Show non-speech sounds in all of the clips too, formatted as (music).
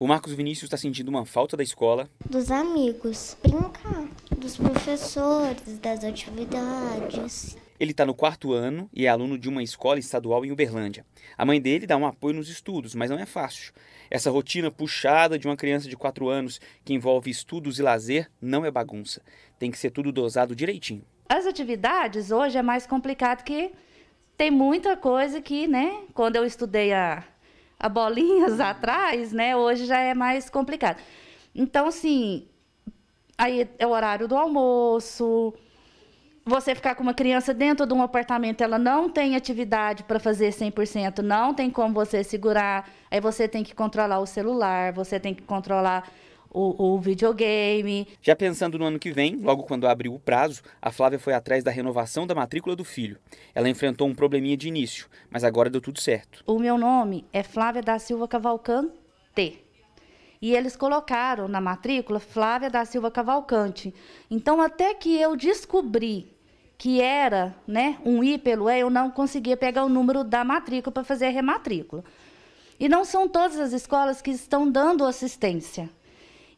O Marcos Vinícius está sentindo uma falta da escola, dos amigos, brincar, dos professores, das atividades. Ele está no quarto ano e é aluno de uma escola estadual em Uberlândia. A mãe dele dá um apoio nos estudos, mas não é fácil. Essa rotina puxada de uma criança de quatro anos que envolve estudos e lazer não é bagunça. Tem que ser tudo dosado direitinho. As atividades hoje é mais complicado que tem muita coisa que, né? Quando eu estudei há a bolinhas (laughs) atrás, né? Hoje já é mais complicado. Então, assim, aí é o horário do almoço. Você ficar com uma criança dentro de um apartamento, ela não tem atividade para fazer 100%, não tem como você segurar. Aí você tem que controlar o celular, você tem que controlar o, o, videogame. Já pensando no ano que vem, logo quando abriu o prazo, a Flávia foi atrás da renovação da matrícula do filho. Ela enfrentou um probleminha de início, mas agora deu tudo certo. O meu nome é Flávia da Silva Cavalcante. E eles colocaram na matrícula Flávia da Silva Cavalcante. Então, até que eu descobri que era né, um I pelo E, eu não conseguia pegar o número da matrícula para fazer a rematrícula. E não são todas as escolas que estão dando assistência.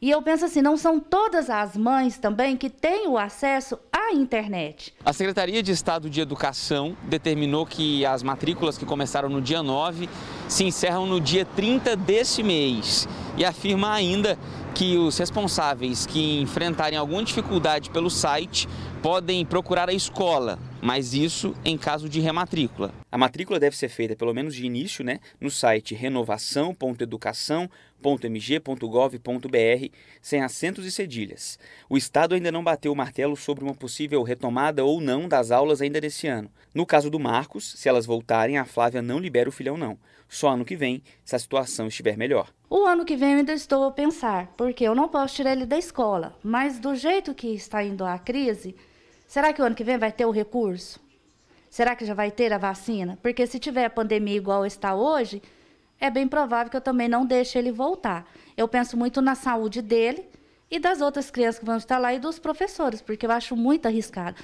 E eu penso assim, não são todas as mães também que têm o acesso à internet. A Secretaria de Estado de Educação determinou que as matrículas que começaram no dia 9 se encerram no dia 30 desse mês e afirma ainda que os responsáveis que enfrentarem alguma dificuldade pelo site podem procurar a escola mas isso em caso de rematrícula. A matrícula deve ser feita, pelo menos de início, né, no site renovação.educação.mg.gov.br, sem assentos e cedilhas. O Estado ainda não bateu o martelo sobre uma possível retomada ou não das aulas ainda desse ano. No caso do Marcos, se elas voltarem, a Flávia não libera o filhão, não. Só ano que vem, se a situação estiver melhor. O ano que vem eu ainda estou a pensar, porque eu não posso tirar ele da escola, mas do jeito que está indo a crise Será que o ano que vem vai ter o recurso? Será que já vai ter a vacina? Porque se tiver a pandemia igual está hoje, é bem provável que eu também não deixe ele voltar. Eu penso muito na saúde dele e das outras crianças que vão estar lá e dos professores, porque eu acho muito arriscado.